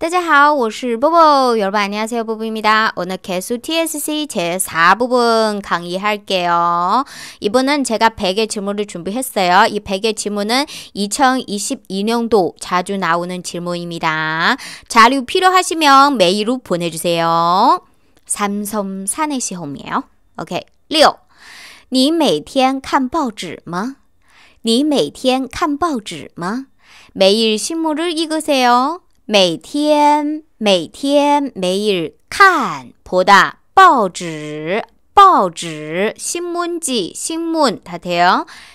大家好,我是 보보. 여러분 안녕하세요, 보보입니다. 오늘 개수 TSC 제4부분 강의할게요. 이번은 제가 100의 지문을 준비했어요. 이 100의 지문은 2022년도 자주 나오는 질문입니다. 자료 필요하시면 메일로 보내주세요. 삼섬 사내시 홈이에요. 오케이. 6.你每天看报纸吗?你每天看报纸吗? 매일 신문을 읽으세요. 每天每天每日看的报纸，报纸新闻记新闻，他听。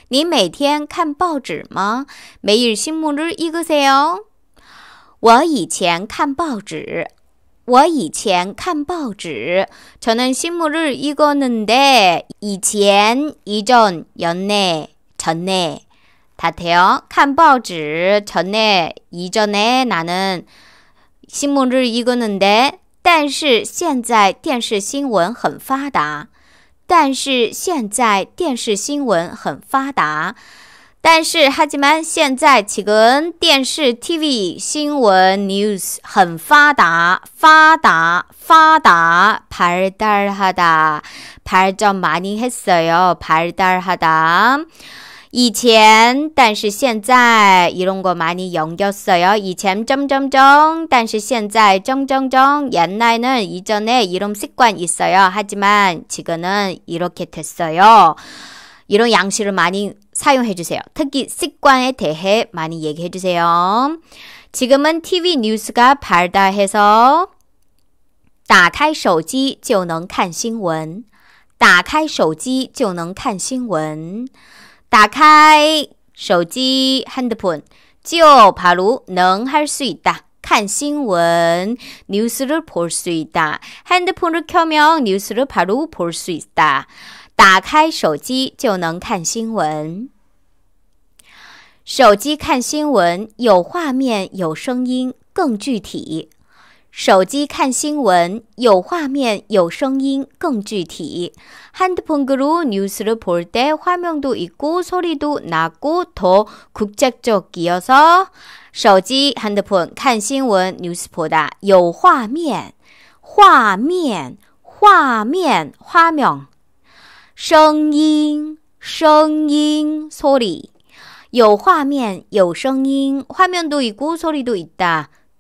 你每天看报纸吗？每日新闻日一个谁？我以前看报纸，我以前看报纸，成人新闻日一个人的。以前以前要那，成那。 다태요. 칸报纸 전에 이전에 나는 신문을 읽었는데 但是现在电视新闻很发达但是现在电视新闻很发达但是 하지만 现在 지금 电视 TV 新闻 news 很发达发达发达 발달하다 발전 많이 했어요 발달하다 이젠 但是现在 이런 거 많이 연겼어요. 이젠 점점점 但是现在 점점점 옛날에는 이전에 이런 습관 있어요. 하지만 지금은 이렇게 됐어요. 이런 양식을 많이 사용해 주세요. 특히 습관에 대해 많이 얘기해 주세요. 지금은 TV 뉴스가 발달해서 打开手机就能看新闻，打开手机就能看新闻。打开手机就能看新闻打开手机，handphone，就爬如能喝水哒。看新闻，news 를보수이 다。 handphone 을켜면 news 를빨로보수이 다。 打开手机就能看新闻。手机看新闻有画面，有声音，更具体。手机看新闻有画面有声音更具体. 핸드폰으로 뉴스를 볼 때 화면도 있고 소리도 나고 더 국제적이어서 手机 핸드폰 看新闻 뉴스 보다 有画面 화면 화면 화면 声音声音 소리 有画面有声音 화면도 있고 소리도 있다.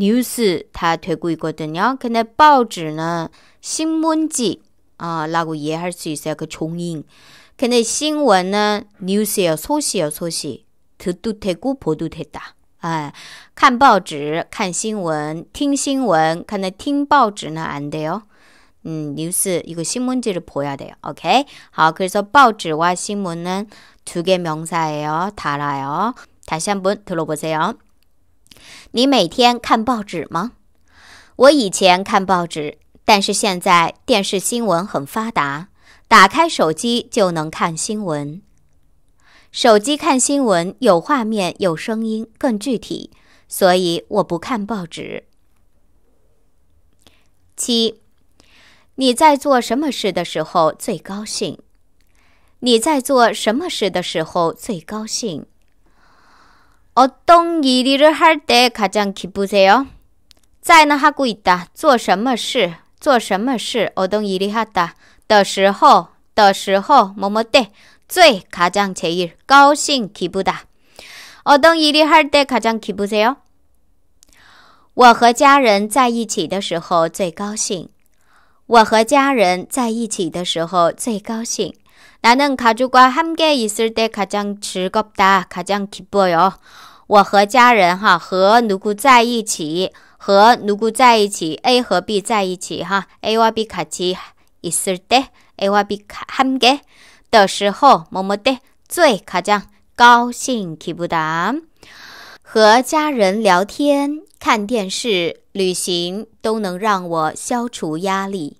뉴스 다 되고 있거든요. 근데 报纸는 신문지 라고 이해할 수 있어요. 그 종인. 근데 신문은 뉴스예요. 소식이요. 소식. 듣도 되고 보도 됐다. 아, 看报纸看新闻听新闻看那听报纸呢안 돼요。 음, 뉴스 이거 신문지를 보야 돼요. 오케이? 아, 그래서 报纸와 신문은 두 개 명사예요. 달아요. 다시 한번 들어보세요. 你每天看报纸吗？我以前看报纸，但是现在电视新闻很发达，打开手机就能看新闻。手机看新闻有画面、有声音，更具体，所以我不看报纸。七，你在做什么事的时候最高兴？你在做什么事的时候最高兴？ 어떤 일을 할 때 가장 기쁘세요? 在는 하고 있다. 做什么事,做什么事, 어떤 일이 하다. 的时候,的时候, 뭐뭐 때. 最 가장 제일, 高兴 기쁘다. 어떤 일이 할 때 가장 기쁘세요? 我和家人在一起的时候最高兴。我和家人在一起的时候最高兴。哪能卡住个汉个意思得卡将吃个不达卡将起不哟？我和家人哈和누구在一起，和누구在一起，A 和 B 在一起哈，A 와 B 같이있을때 ，A 와 B 함께的时候，么么的最卡将高兴起不达。和家人聊天、看电视、旅行都能让我消除压力。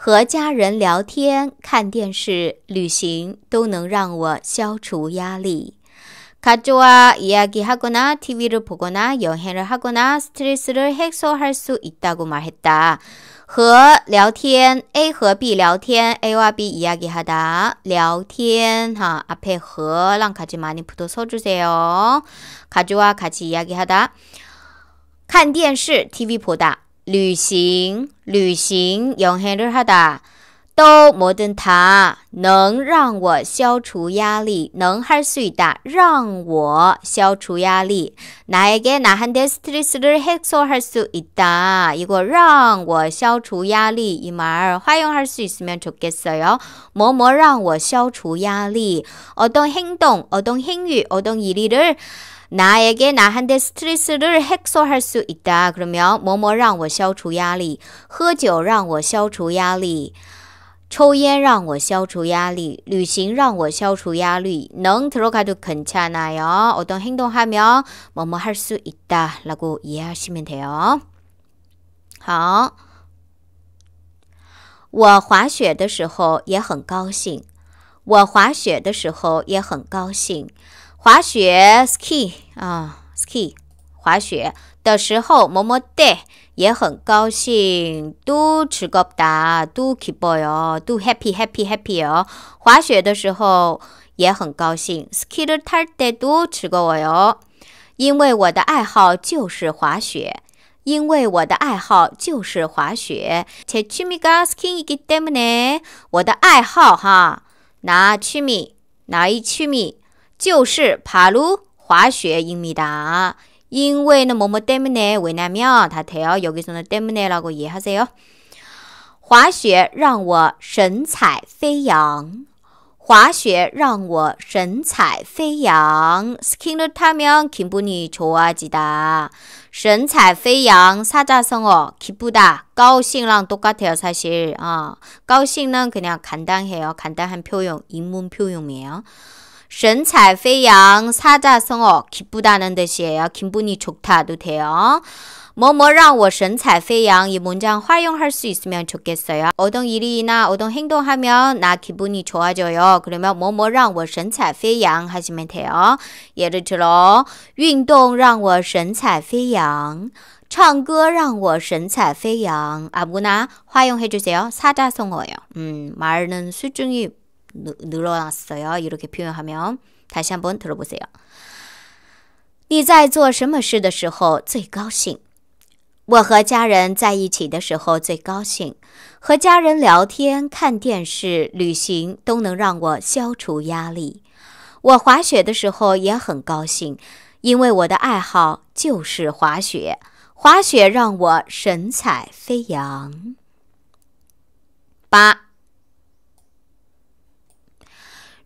和家人聊天、看电视、旅行都能让我消除压力。가족와이야기하거나 TV를 보거나 여행을 하거나 스트레스를 해소할 수 있다고 말했다. 和聊天，A 和 B 聊天，A와 B 이야기하다聊天哈， 앞에 和랑 같이 많이 붙어서 주세요. 가족와 같이 이야기하다. 看电视，TV 보다。 旅行,旅行, 여행을 하다. 또 뭐든 다, 能让我消除压力, 能할수 있다, 让我消除压力. 나에게 나한테 스트레스를 해소할 수 있다. 이거 让我消除压力,이말 활용할 수 있으면 좋겠어요. 뭐뭐 让我消除压力. 어떤 행동, 어떤 행위, 어떤 일이를 나에게나한테스트레스를해소할수있다그러면몸모让我消除压力，喝酒让我消除压力，抽烟让我消除压力，旅行让我消除压力。能토록하도편찮아요어떤행동하면몸모할수있다라고이해시면돼요好，我滑雪的时候也很高兴。我滑雪的时候也很高兴。滑雪，ski 啊，ski 滑雪的时候，么么哒，也很高兴，do 吃高大，do 吃饱哟，do happy happy happy 哦。滑雪的时候也很高兴，ski 的太得 do 吃我哟，因为我的爱好就是滑雪，因为我的爱好就是滑雪。切去米个 ski 一个 demo 呢？我的爱好哈，拿去米拿一去米？就是 바로 滑雪입니다 因为는 뭐뭐 때문에 왜냐면 다 돼요. 여기서는 때문에라고 이해하세요. 滑雪让我神采飞扬.滑雪让我神采飞扬. 스키를 타면 기분이 좋아지다. 神采飞扬 사자성어 기쁘다. 高兴랑 똑같아요 사실. 어, 高兴는 그냥 간단해요. 간단한 표현, 인문 표현이에요. 神采 페양 사자성어 기쁘다는 뜻이에요. 기분이 좋다도 돼요. 뭐뭐랑我神采飞扬 이 문장 활용할 수 있으면 좋겠어요. 어떤 일이나 어떤 행동하면 나 기분이 좋아져요. 그러면 뭐뭐랑我神采飞扬 하시면 돼요. 예를 들어 运动让我神采飞扬唱歌让我神采飞扬 아무나 활용해 주세요. 사자성어요. 음, 말은 수준이 你在做什么事的时候最高兴？我和家人在一起的时候最高兴。和家人聊天、看电视、旅行都能让我消除压力。我滑雪的时候也很高兴，因为我的爱好就是滑雪。滑雪让我神采飞扬。”八。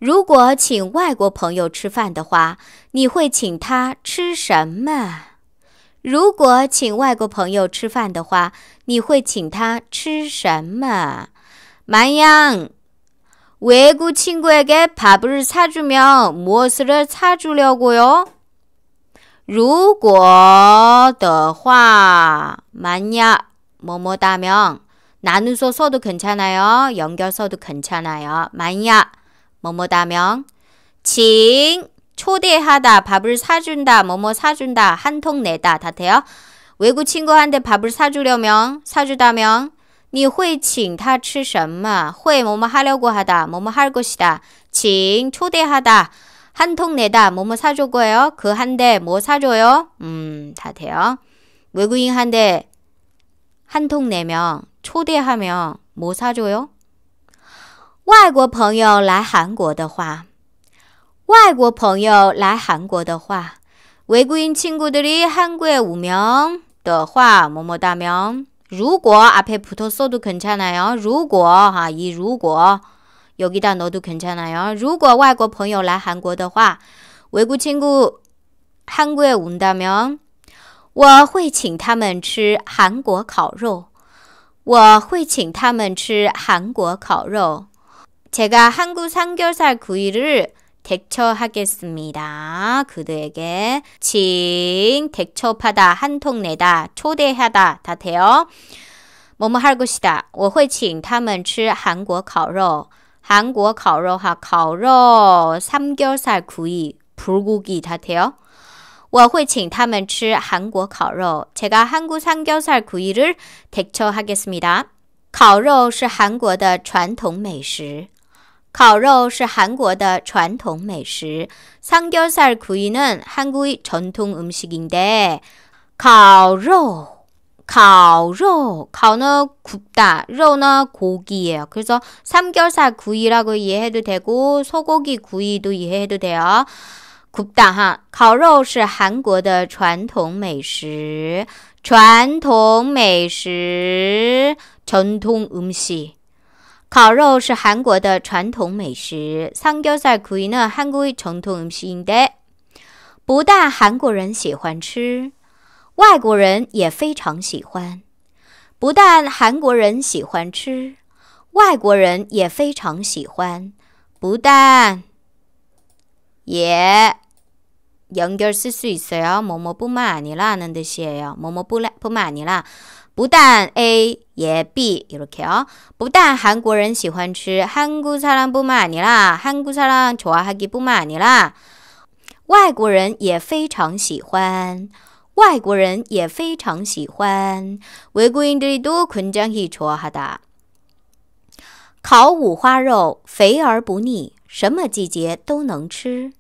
如果请外国朋友吃饭的话，你会请他吃什么？如果请外国朋友吃饭的话，你会请他吃什么？慢洋，外国请客个怕不是菜猪苗，么斯勒菜猪了过哟。如果的话，慢呀，么么哒苗，男女说说都괜찮아 요， 연결서도괜찮아 요， 慢呀。 뭐뭐다명 칭 초대하다 밥을 사준다 뭐뭐 사준다 한 통 내다 다 돼요. 외국 친구한테 밥을 사주려면 사주다면 你会请他吃什么？会 뭐뭐 하려고 하다 뭐뭐 할 것이다. 请 초대하다 한 통 내다 뭐뭐 사줄 거예요. 그 한 대 뭐 사줘요? 음다 돼요. 외국인한 대 한 통 내면 초대하면 뭐 사줘요? 外国朋友来韩国的话，外国朋友来韩国的话，维古亲故的里韩国五名的话，么么哒喵。如果阿陪普通速度肯恰那样，如果哈一如果有给大罗度肯恰那样，如果外国朋友来韩国的话，维古亲故韩国五大名，我会请他们吃韩国烤肉，我会请他们吃韩国烤肉。 제가 항구 삼겹살 구이를 대처하겠습니다. 그들에게 칭 대처하다 한통 내다 초대하다 다 돼요. 뭐 뭐 할 것이다. 我会请他们吃韩国烤肉. 한국 烤肉하 烤肉, 삼겹살 구이, 불고기 다 돼요. 我会请他们吃韩国烤肉. 제가 한국 삼겹살 구이를 대처하겠습니다. 烤肉是韩国的传统美食。烤肉是韩国的传统美食. 삼겹살 구이는 한국의 전통 음식인데 가오로 가오로 굽다, 로는 고기예요. 그래서 삼겹살 구이라고 이해해도 되고 소고기 구이도 이해해도 돼요. 굽다 하, 가오是韩国的传统美食,传统美食, 전통 음식. 烤肉是韩国的传统美食，三九三可以呢。韩国传统性的，不但韩国人喜欢吃，外国人也非常喜欢。不但韩国人喜欢吃，外国人也非常喜欢。不但也，杨哥儿是岁数，某某不骂你啦，那些呀，某某不不骂你啦。不但 A 也 B，有了看啊！不但韩国人喜欢吃，韩国사람불만이 라， 韩国사람초아하기불만이 라。 外国人也非常喜欢，外国人也非常喜欢。외국인들이도굉장히좋아하 다。 烤五花肉肥而不腻，什么季节都能吃。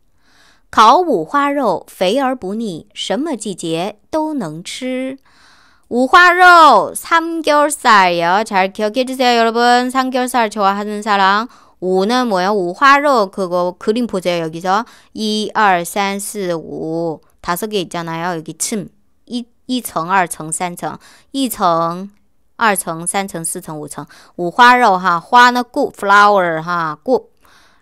烤五花肉肥而不腻，什么季节都能吃。 오화로 삼겹살이요. 잘 기억해 주세요, 여러분. 삼겹살 좋아하는 사람. 오는 뭐예요? 오화로 그거 그림 보세요, 여기서. 1, 2, 3, 4, 5. 다섯 개 있잖아요. 여기 침. 1, 1층, 2층, 3층. 1층, 2층, 3층, 4층, 5층. 오화로 하. 화는 꽃, flower 하. 꽃.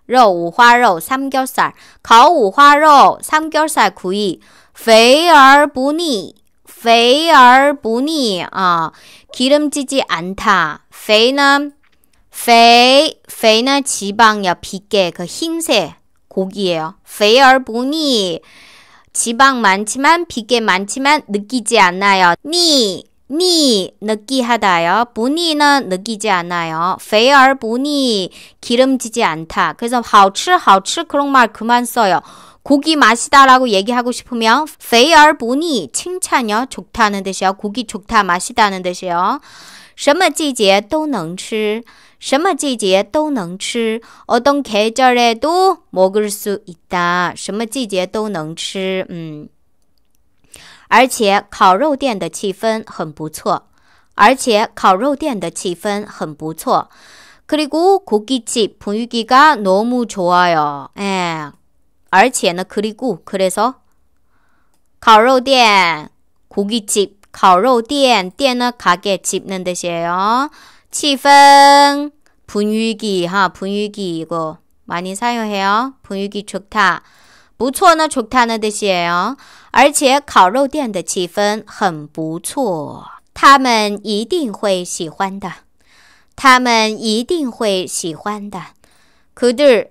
肉五花肉삼겹살烤五花肉삼겹살 구이肥而不腻 肥而不腻啊，기름지지 않다. 肥는肥肥는 지방요 빛게 그 흰색 고기예요. 肥而不腻 지방 많지만 빛게 많지만 느끼지 않아요. 니 니, 느끼하다요. 분이는 느끼지 않아요. 肥而不腻, 기름지지 않다. 그래서 好吃,好吃 그런 말 그만 써요. 고기 맛이다라고 얘기하고 싶으면 페이얼 보니 칭찬이요. 좋다는 뜻이요. 고기 좋다 맛이다는 뜻이요. 什么季节都能吃.什么季节都能吃. 어떤 계절에도 먹을 수 있다. 什么季节都能吃. 음. 而且烤肉店的气氛很不错.而且烤肉店的气氛很不错. 그리고 고깃집 분위기가 너무 좋아요. 예. 而且呢그리고 그래서 烤肉店 고깃집 烤肉店 店은 가게 집는 뜻이에요. 치氛 분위기 하 분위기 이거 많이 사용해요. 분위기 좋다. 不错는 좋다는 뜻이에요. 而且烤肉店的气氛很不错。他们一定会喜欢的。他们一定会喜欢的。 그들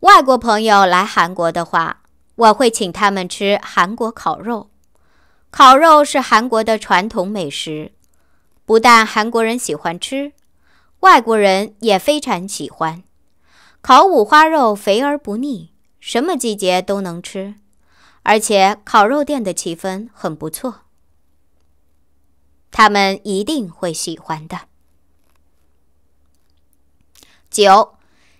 外国朋友来韩国的话，我会请他们吃韩国烤肉。烤肉是韩国的传统美食，不但韩国人喜欢吃，外国人也非常喜欢。烤五花肉肥而不腻，什么季节都能吃，而且烤肉店的气氛很不错，他们一定会喜欢的。九。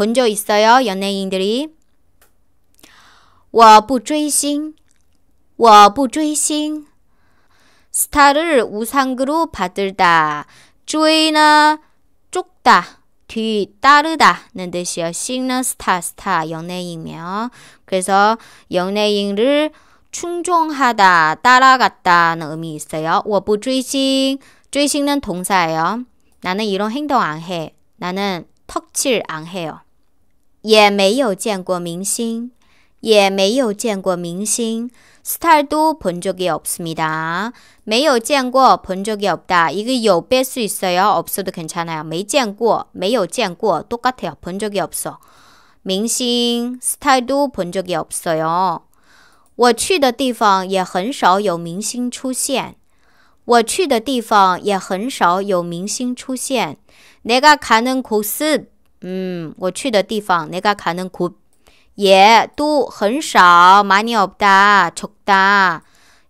본적 있어요, 연예인들이. 我不追星,我不追星. 스타를 우상으로 받을다 쭈이나 쪽다뒤 따르다는 뜻이요. 싱는 스타, 스타, 연예인이며. 그래서 연예인을 충종하다, 따라갔다는 의미 있어요. 我不追星追星은 동사예요. 나는 이런 행동 안 해. 나는 턱칠 안 해요. 也没有见过明星，也没有见过明星。스타도 본 적이 없습니다. 没有见过본 적이 없다. 이거 요뺄수 있어요. 없어도 괜찮아요. 没见过,没有见过 똑같아요. 본 적이 없어. 맹싱, 스타도 본 적이 없어요. 我去的地方也很少有明星出现.我去的地方也很少有明星出现. 내가 가는 곳은 嗯，我去的地方，那个가能곳也都很少。马尼奥不达，臭达，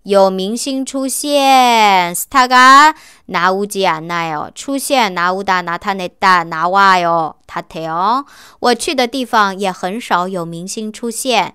有明星出现。타가拿乌吉않아 요。 出现拿乌达拿他那 다， 拿와哟，他特 요。 我去的地方也很少有明星出现。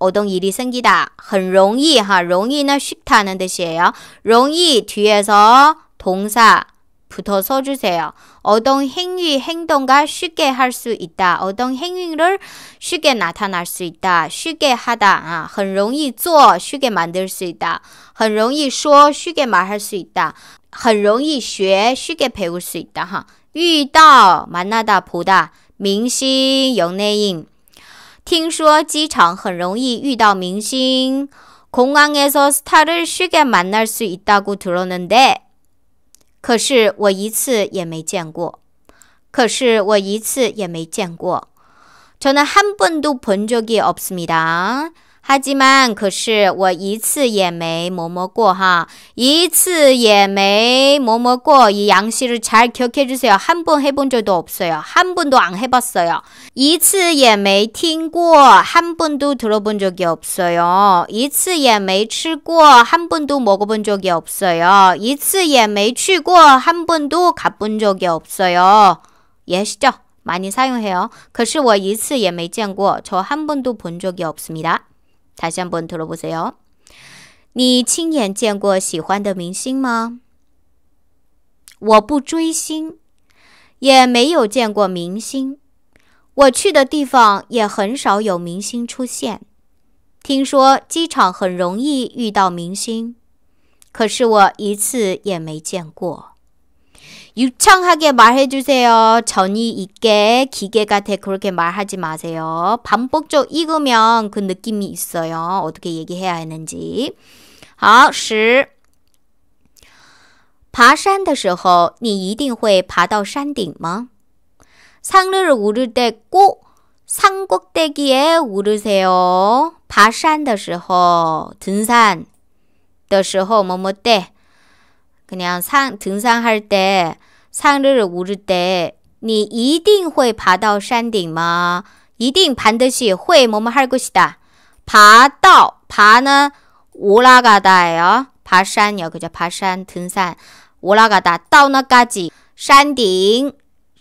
어떤 일이 생기다. 很容易하, 容易는 쉽다는 뜻이에요. 容易 뒤에서 동사 붙어 서주세요. 어떤 행위, 행동과 쉽게 할 수 있다. 어떤 행위를 쉽게 나타날 수 있다. 쉽게 하다. 아, 很容易做, 쉽게 만들 수 있다. 很容易说, 쉽게 말할 수 있다. 很容易学, 쉽게 배울 수 있다. 遇到, 만나다, 보다.明星, 연예인. 听说机场很容易遇到明星。공항에서 스타를 쉽게 만날 수 있다고 들었는데, 可是我一次也没见过.可是我一次也没见过. 저는 한 번도 본 적이 없습니다. 하지만 그是我一次也没뭐뭐过哈 一次也没뭐뭐过. 이 양식을 잘 기억해 주세요. 한 번 해본 적도 없어요. 한 번도 안 해봤어요. 一次也没听过.한 번도 들어본 적이 없어요. 一次也没吃过.한 번도 먹어본 적이 없어요. 一次也没去过.한 번도 가본 적이 없어요. 예시죠? 많이 사용해요. 可是我一次也没见过.저한 번도 본 적이 없습니다. 他想问吐鲁布泽幺，你亲眼见过喜欢的明星吗？我不追星，也没有见过明星。我去的地方也很少有明星出现。听说机场很容易遇到明星，可是我一次也没见过。 유창하게 말해주세요. 전이 있게 기계가 돼 그렇게 말하지 마세요. 반복적 읽으면 그 느낌이 있어요. 어떻게 얘기해야 하는지. 好,十.爬山的时候你一定会爬到山顶吗?상류 오를 때꼭 산꼭대기에 오르세요. 爬山的时候, 등산, 的时候뭐뭐 때, 그냥 상 등산할 때 상르를 오를 때你一定会爬到山顶吗이定반드시회뭐뭐할 것이다. 바到바는 올라가다예요.爬山요 그죠? 바산 등산 올라가다 떠나까지 산딩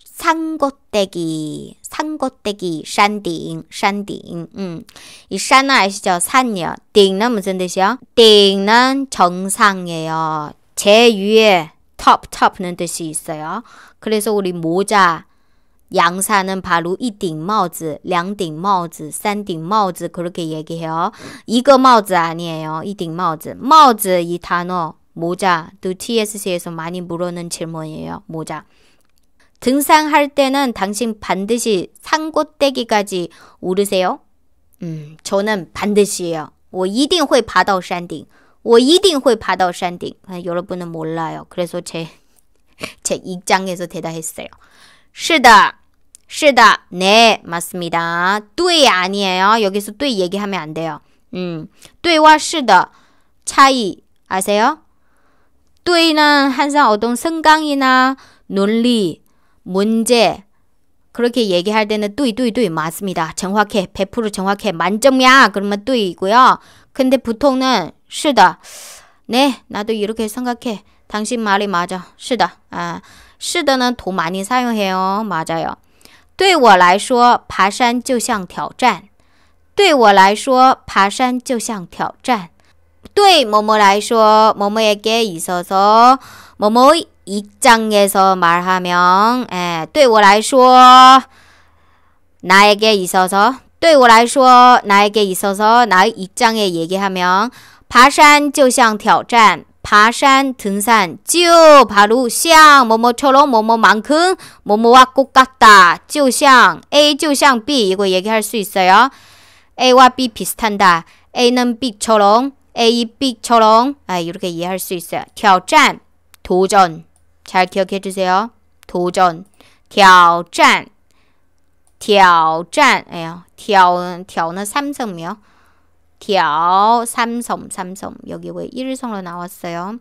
산고대기 산고대기 산딩 산딩 음. 이 산은 아시죠? 산이요. 딩은 무슨 뜻이요? 딩은 정상이에요. 제 위에 top top는 뜻이 있어요. 그래서 우리 모자 양사는 바로 이顶帽子, 两顶帽子,三顶帽子 그렇게 얘기해요. 이거 帽子 아니에요. 이顶帽子. 帽子이 단어 모자 또 TSC에서 많이 물어는 질문이에요. 모자. 등산할 때는 당신 반드시 산꼭대기까지 오르세요? 음, 저는 반드시요. 我一定会爬到山顶。 뭐我一定会爬到山顶. 아, 여러분은 몰라요. 그래서 제, 제 입장에서 대답했어요. 是的,是的, 네, 맞습니다. 对 아니에요. 여기서 对 얘기하면 안 돼요. 음, 对와 是的 차이 아세요? 对는 항상 어떤 생각이나 논리, 문제, 그렇게 얘기할 때는 뚜이 뚜이 뚜이 맞습니다. 정확해. 100% 정확해. 만점이야. 그러면 뚜이고요. 근데 보통은 시다. 네, 나도 이렇게 생각해. 당신 말이 맞아. 시다. 아, 시다는 더 많이 사용해요. 맞아요. 对我来说,爬山就像挑战.对我来说,爬山就像挑战.对 뭐뭐来说, 뭐뭐에게 있어서 뭐뭐 입장에서 말하면 에, 예, 对我来说 나에게 있어서 对我来说, 나에게 있어서 나의 입장에 얘기하면 爬山就像挑战,爬山 등산, 就 바로 像 뭐뭐처럼 뭐뭐만큼 뭐뭐와 꼭 같다. 就像 A 就像 B 이거 얘기할 수 있어요. A와 B 비슷한다. A는 B처럼, A B처럼 아, 이렇게 이해할 수 있어요. 挑战 도전 잘 기억해 주세요. 도전 挑战挑战, 에요. 挑은, 挑는 삼성이요. 挑, 삼성, 삼성. 여기 왜일성으로 나왔어요?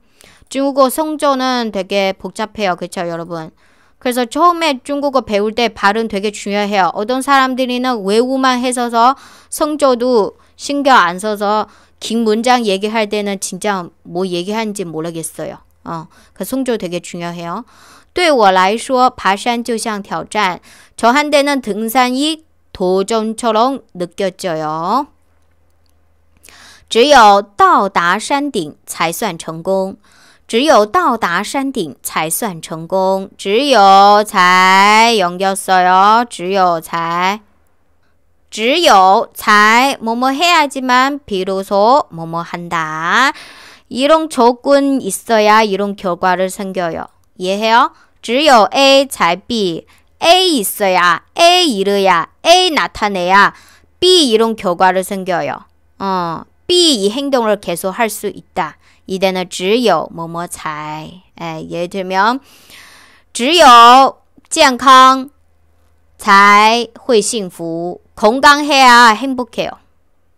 중국어 성조는 되게 복잡해요. 그렇죠 여러분? 그래서 처음에 중국어 배울 때 발음 되게 중요해요. 어떤 사람들이는 외우만 해서서 성조도 신경 안 써서 긴 문장 얘기할 때는 진짜 뭐 얘기하는지 모르겠어요. 어, 그 성조 되게 중요해요. 对我来说，爬山就像挑战。朝鲜的那登山一途中成龙乐叫叫哟，只有到达山顶才算成功。只有到达山顶才算成功。只有才杨叫所有，只有才只有才么么黑阿基曼皮鲁说么么喊答，이런조건있어야이런결과를생겨요이해해요只有 A 才 B. A 있어야, A 이르야, A 나타내야 B 이런 결과를 생겨요. 어, B 이 행동을 계속 할 수 있다. 이때는 只有 뭐뭐 才. 예, 예를 들면 只有健康才会幸福. 건강해야 행복해요.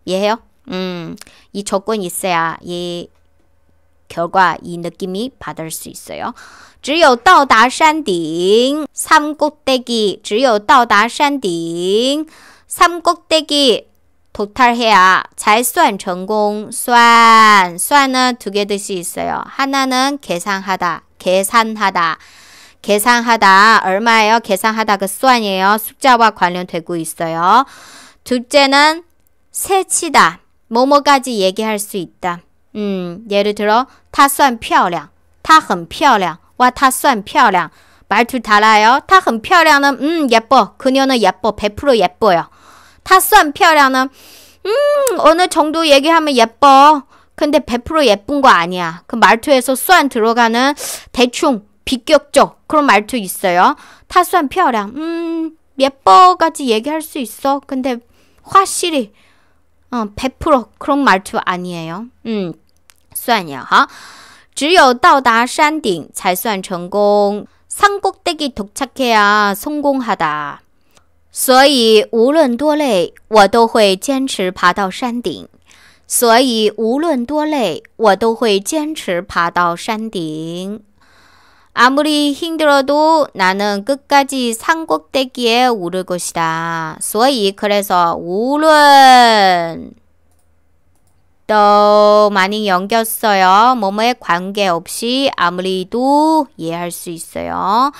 이해해요? 음, 이 조건 있어야 이 결과, 이 느낌이 받을 수 있어요. 只有到达山顶三꼭대 기， 只有到达山顶，삼꼭대기도탈해야才算成功。算算은두 개뜻이있어요하나는계산하다계산하다 계산하다 얼마예요? 계산하다 그수이에요 숫자와 관련되고 있어요. 둘째는 세치다. 뭐뭐까지 얘기할 수 있다. 음, 예를 들어, 她算漂亮,她很漂亮, 와, 다 싼漂亮. 말투 달라요. 타很 漂亮은 음, 예뻐. 그녀는 예뻐. 100% 예뻐요. 다算 漂亮은 음, 어느 정도 얘기하면 예뻐. 근데 100% 예쁜 거 아니야. 그 말투에서 쏘안 들어가는 대충 비격적 그런 말투 있어요. 타수한 표량. 음, 예뻐까지 얘기할 수 있어. 근데 확실히 어, 100% 그런 말투 아니에요. 음, 쏘안이야. 하? 只有到达山顶才算成功。山谷得给突き抜けあ、成功下达。所以无论多累，我都会坚持爬到山顶。所以无论多累，我都会坚持爬到山顶。아무리힘들어도나는끝까지산꼭대기에오를것이 다。 所以，그래서无论 t 많이 연겼어요. 뭐에 관계없이 아무리도 이해할 수 있어요.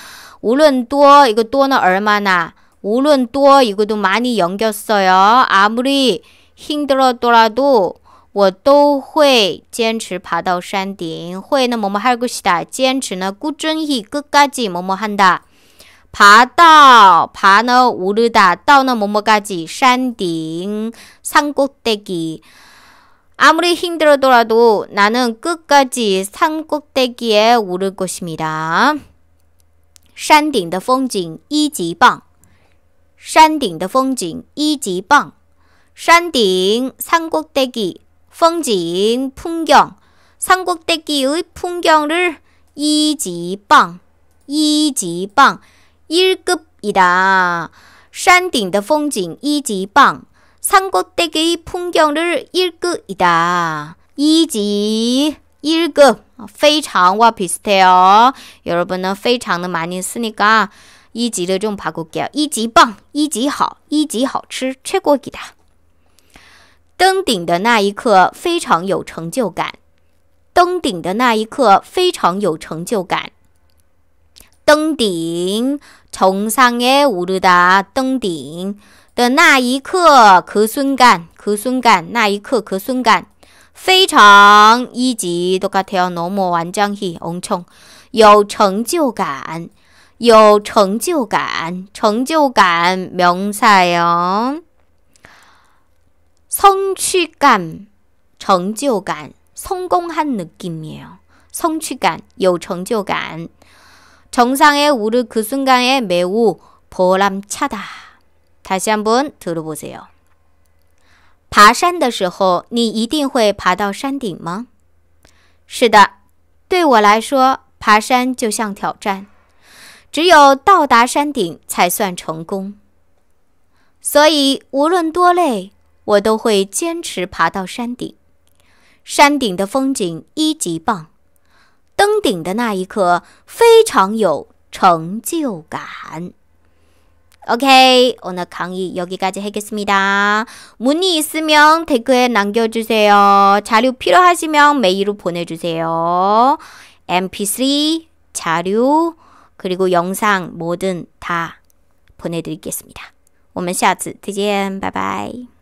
오른多 이거 多는 얼마나 오른多 이거도 많이 연겼어요. 아무리 힘들었더라도 我都会坚持爬到山顶.会는 뭐뭐 할 것이다. 坚持는 꾸준히 끝까지 뭐뭐 한다. 爬到, 爬는 오르다, 到는 뭐뭐까지, 山顶, 산꼭대기. 아무리 힘들더라도 나는 끝까지 산 꼭대기에 오를 것입니다. 山顶的风景一级棒。山顶的风景一级棒。 산딩, 산꼭대기, 풍징, 풍경, 산꼭대기의 풍경을 이지방, 이지방, 1급이다. 산딩의 풍징 이지방, 산꼭대기의 풍경을 일끄이다. 이지 1급 非常과 비슷해요. 여러분은 非常는 많이 쓰니까 이지를 좀 바꿀게요. 이지빵, 이지好, 이지好吃, 최고이다. 登顶的那一刻非常有成就感.登顶的那一刻非常有成就感.登顶, 정상에 오르다, 登顶. 的那一刻，그 순간, 그 순간, 那一刻,그 순간. 非常 이지 都같아요 너무 완전히 엄청 有成就感,有成就感,成就感명사요 성취감, 成就感, 성공한 느낌이에요. 성취감, 有成就感. 정상에 오를 그 순간에 매우 보람차다. 他想问：“To the b u i o 爬山的时候，你一定会爬到山顶吗？”“是的，对我来说，爬山就像挑战，只有到达山顶才算成功。所以，无论多累，我都会坚持爬到山顶。山顶的风景一级棒，登顶的那一刻非常有成就感。” 오케이. 오늘 강의 여기까지 하겠습니다. 문의 있으면 댓글에 남겨주세요. 자료 필요하시면 메일로 보내주세요. mp3, 자료, 그리고 영상 뭐든 다 보내드리겠습니다. 我们下次再见，拜拜。